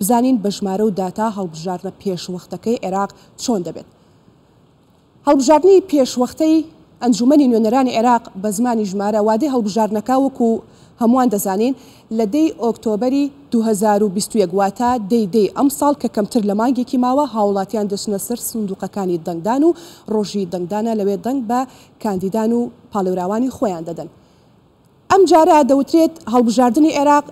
بزانین بە ژمارە و داتا هەڵبژارنە پێشوەختەکەی عێراق چۆن دەبێت. هەڵبژارنی پێشوەختەی ئەنجومی نوێنەرانی عێراق بە زمانی ژمارە وادەی هەڵبژارنەکە وەکو هەمووان دەزانین لە دەی ئۆکتۆبری 2021 گواتە دەیدەی ئەم ساڵ کە کەمتر لە مانگێکی ماوە هاوڵاتیان دەچنە سەر سندوقەکانی دەنگدان و ڕۆژی دەنگدانە لەوێ دەنگ بە کاندیدان و پاڵێراوانی خۆیان دەدەن. ئەم جارە دەوترێت هەڵبژاردننی عێراق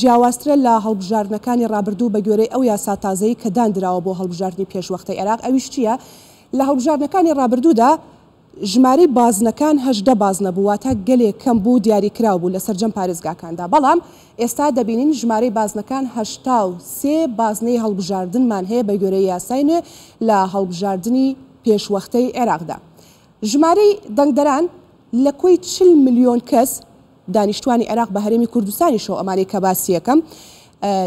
جیاوازترە لە هەڵبژاردنەکانی ڕابردوو بە گوێرەی ئەو یاسا تازایی کە دانراوە بۆ هەڵبژاردننی پێشوەختی عێراق ئەویش چییە لە هەڵبژاردنەکانی ڕابردوودا ژماری بازنەکان هەشدە باز نەبوواتە گەلێک کەم بوو دیاریکرااو بوو لە سەررجەم پارێزگاکاندا بەڵام ئێستا دەبینین ژمارەی بازنەکان هشتا و سێ بازنەی هەڵبژاردنمان هەیە بە گوێرەی یاساینێ لە هەڵبژاردننی پێشوەختەی عێراقدا. ژمارەی دەنگدەران لە کوی چ میلیۆن کەس دانیشتوانی عێراق بە هەرێمی کوردستانی شەو ئەمانی کە باسی یەکەم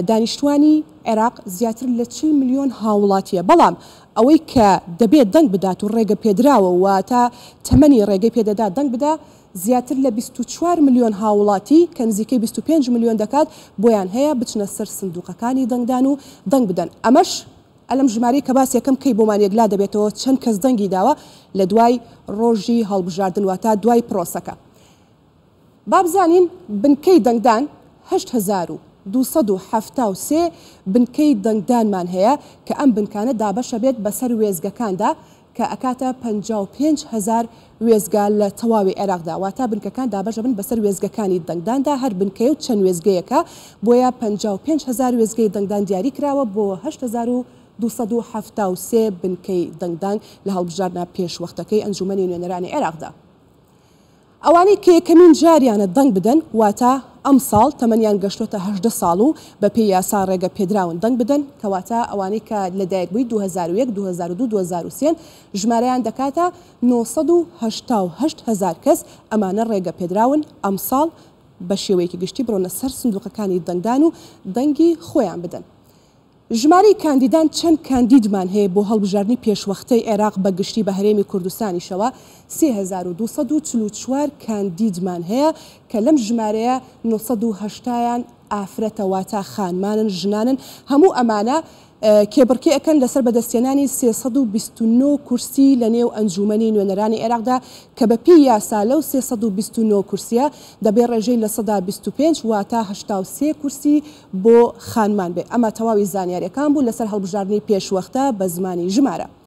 دانیشتوانی عێراق زیاتر لە چ میلیۆن هاوڵاتیە بەڵام ئەوەی کە دەبێت دەنگ بدات و ڕێگە پێدراوە و تا تەمەنی ڕێگەی پێدەدا دەنگ بدا زیاتر لە 24 میلیۆن هاوڵاتی کە نزیکەی 25 میلیۆن دەکات بۆیان هەیە بچنە سەر سندوقەکانی دەنگدان و دەنگ بدەن ئەمەش ئەلم ژماری کە باس یەکەم کەی بۆمان یەکلا دەبێتەوە چەند کەس دەنگی داوە لە دوای ڕۆژی هەڵبژاردن واتە دوای پرۆسەکە بابزانین بنکەی دەنگدان 1970 بنکەی دەنگدانمان هەیە کە ئەم بنکانە دابەشە بێت بەسەر وێزگەکاندا کە ئەکاتە 55000 وێزگا لە تەواوی عێراقدا واتە بنکەکان دابەژە بن بەسەر وێزگەکانی دەنگداندا هەر بنکەی و چەند وێزگەیەکە بۆیە 55000 وێزگەی دەنگدان دیاری کراوە بۆ 1000 1970 بنکەی دەنگدان لە هەڵبژارنا پێشوەختەکەی ئەنجومی نوێنەرانی عێراقدا. ئەوانەی کە یەکەمین جاریانە دەنگ بدەن واتە ئەم ساڵ تەمەنیان گەشتۆتە هەدە ساڵ و بە پێی یاسا ڕێگە پێدراون دەنگ بدەن کەواتە ئەوانەی کە لەدایک بووی 2001 ژمارەیان دەکاتە 9هزار کەس ئەمانە ڕێگە پێدراون ئەم ساڵ بە شێوەیەکی گشتی بڕۆنە سەر سندوقەکانی دەنگدان و دەنگی خۆیان بدەن. ژماری کاندیدان چەند کاندیدمان هەیە بۆ هەڵبژارنی پێشوەختەی عێراق بە گشتی بە هەرێمی کوردستانیشەوە 3244 کاندیدمان هەیە کە لەم ژمارەیە 1970یان ئافرەتەواتە خانمانن ژنانن هەموو ئەمانە کێبڕکیەکەن لەسەر بەدەستێنانی 329 کورسی لە نێو ئەنجومی نوێنەرانی عێراقدا کە بە پێی یاسا لەو 329 کورسە دەبێ ڕێژەی لە سەدا 25 واتەه کورسی بۆ خانمان بێ ئەمە تەواوی زانیاریەکان بوو لەسەر هەڵبژارنی پێشوەختە بە زمانی ژمارە.